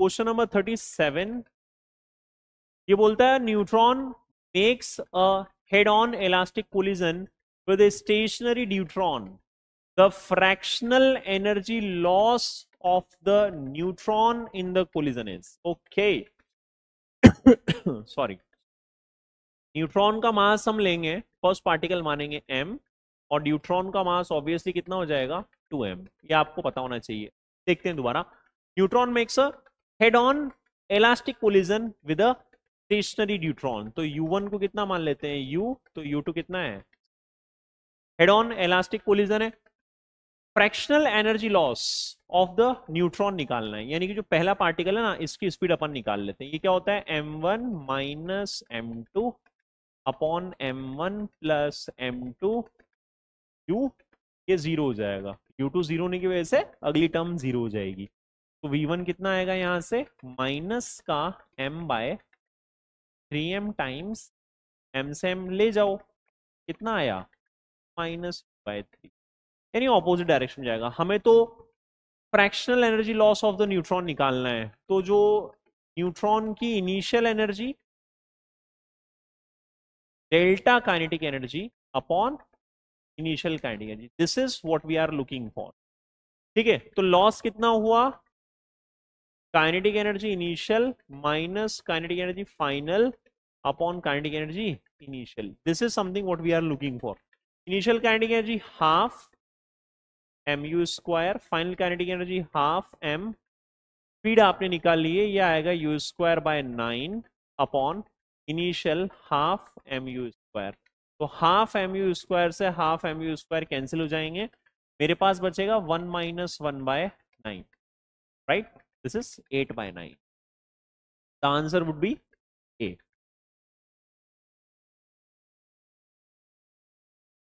Question number thirty seven ये बोलता है neutron makes a head on elastic collision with a stationary neutron the fractional energy loss of the neutron in the collision is okay sorry neutron का mass हम लेंगे first particle मानेंगे m और neutron का mass obviously कितना हो जाएगा 2m ये आपको पता होना चाहिए देखते हैं दोबारा neutron makes a head on elastic collision with a stationary neutron तो U1 को कितना मान लेते हैं U तो U2 कितना है हेड ऑन एलास्टिक कोलिजन है fractional energy loss of the neutron निकालना है यानी कि जो पहला पार्टिकल है ना इसकी स्पीड अपन निकाल लेते हैं ये क्या होता है M one minus M two upon M one plus M two U ये जीरो हो जाएगा यू टू जीरो होने की वजह से अगली टर्म जीरो हो जाएगी तो वन कितना आएगा यहां से माइनस का M by three M times M से एम ले जाओ कितना आया माइनस बाय थ्री यानी ऑपोजिट डायरेक्शन जाएगा हमें तो fractional energy loss of the neutron निकालना है तो जो न्यूट्रॉन की initial energy delta kinetic energy upon initial kinetic energy this is what we are looking for ठीक है तो लॉस कितना हुआ kinetic energy initial minus kinetic energy final upon kinetic energy initial this is something what we are looking for initial kinetic energy half M U square final kinetic energy half M speed आपने निकाल है यह आएगा U square by nine upon initial half M U square तो half M U square से half M U square cancel हो जाएंगे मेरे पास बचेगा one minus one by nine right This is 8 by 9. The answer would be 8.